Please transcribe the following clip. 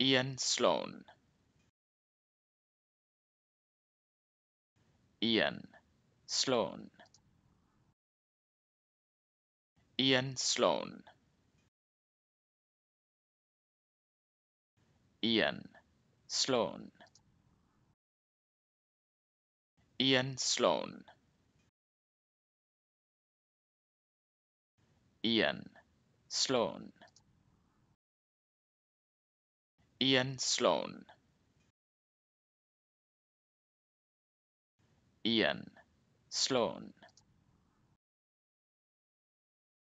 Ian Sloan Ian Sloan Ian Sloan Ian Sloan Ian Sloan Ian Sloan Ian Sloan Ian Sloan